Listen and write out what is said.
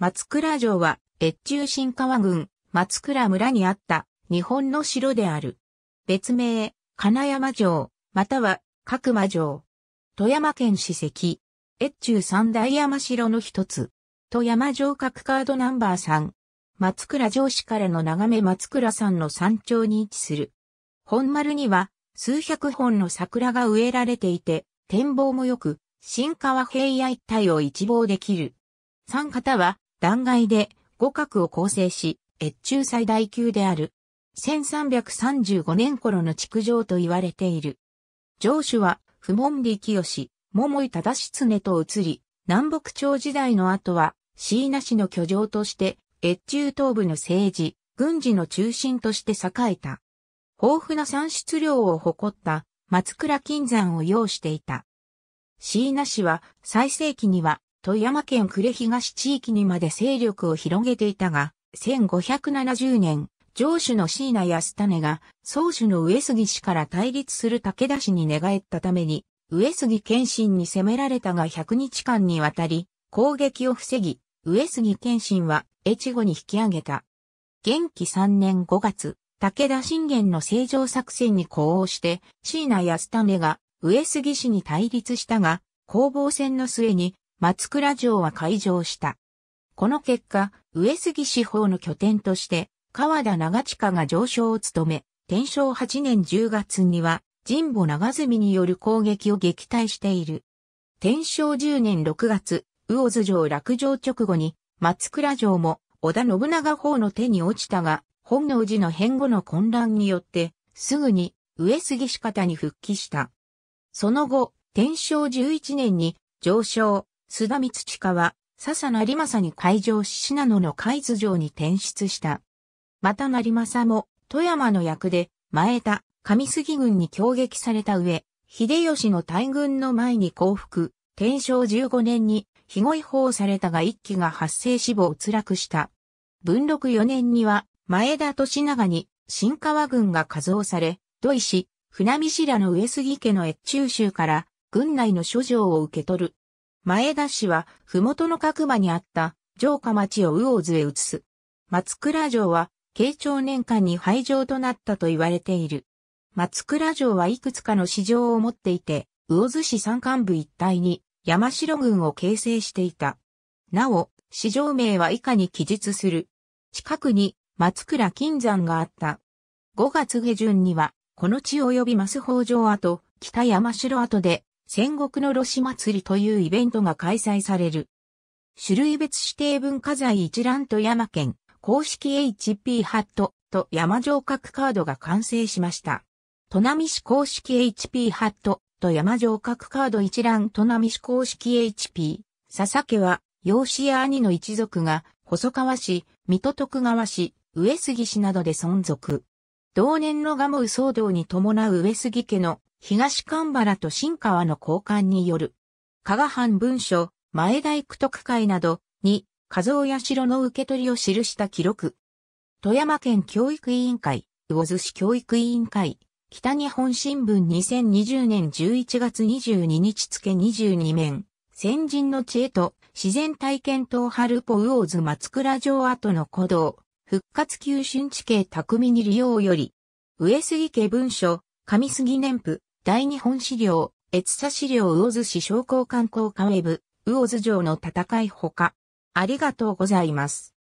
松倉城は、越中新川郡、松倉村にあった日本の城である。別名、金山城、または角間城。富山県史跡。越中三大山城の一つ。富山城角カードナンバー3。松倉城市からの眺め松倉山の山頂に位置する。本丸には数百本の桜が植えられていて、展望も良く、新川平野一帯を一望できる。三方は断崖で五角を構成し、越中最大級である。1335年頃の築城と言われている。城主は、不問理清、桃井忠常と移り、南北朝時代の後は、椎名市の居城として、越中東部の政治、軍事の中心として栄えた。豊富な産出量を誇った松倉金山を要していた。椎名市は最盛期には富山県呉東地域にまで勢力を広げていたが、1570年、上主の椎名安種が、宗主の上杉氏から対立する武田氏に寝返ったために、上杉謙信に攻められたが100日間にわたり、攻撃を防ぎ、上杉謙信は、越後に引き上げた。元気3年5月、武田信玄の正常作戦に呼応して、椎名安種が、上杉氏に対立したが、攻防戦の末に、松倉城は開城した。この結果、上杉四方の拠点として、川田長近が上昇を務め、天正8年10月には、神保長住による攻撃を撃退している。天正10年6月、魚津城落城直後に、松倉城も織田信長方の手に落ちたが、本能寺の変後の混乱によって、すぐに上杉仕方に復帰した。その後、天正11年に上昇、須田光親は、笹成政に会場し信濃の海津城に転出した。また成政も、富山の役で、前田、上杉軍に攻撃された上、秀吉の大軍の前に降伏、天正15年に、日ご違法されたが一機が発生死亡落落した。文禄4年には、前田と品川に、新川軍が加増され、土井氏、船見らの上杉家の越中州から、軍内の諸城を受け取る、前田氏は、麓の角馬にあった、城下町を魚津へ移す。松倉城は、慶長年間に廃城となったと言われている。松倉城はいくつかの市場を持っていて、魚津市山間部一帯に山城軍を形成していた。なお、市場名は以下に記述する。近くに松倉金山があった。5月下旬には、この地及び松北条跡、北山城跡で戦国の露子祭りというイベントが開催される。種類別指定文化財一覧と山県公式 HP ハットと山城郭カードが完成しました。砺波市公式 HP ハットと山城郭カード一覧砺波市公式 HP 佐々家は養子や兄の一族が細川市、水戸徳川市、上杉市などで存続。同年の蒲生騒動に伴う上杉家の東神原と新川の交換による、加賀藩文書、前大工徳会などに、和造八代の受け取りを記した記録。富山県教育委員会、魚津市教育委員会、北日本新聞2020年11月22日付22面、先人の知恵と自然体験等春ポ魚津松倉城跡の古道、復活旧春地形巧みに利用より、上杉家文書、上杉年譜、大日本資料、越佐資料魚津市商工観光課ウェブ、魚津城の戦いほか。ありがとうございます。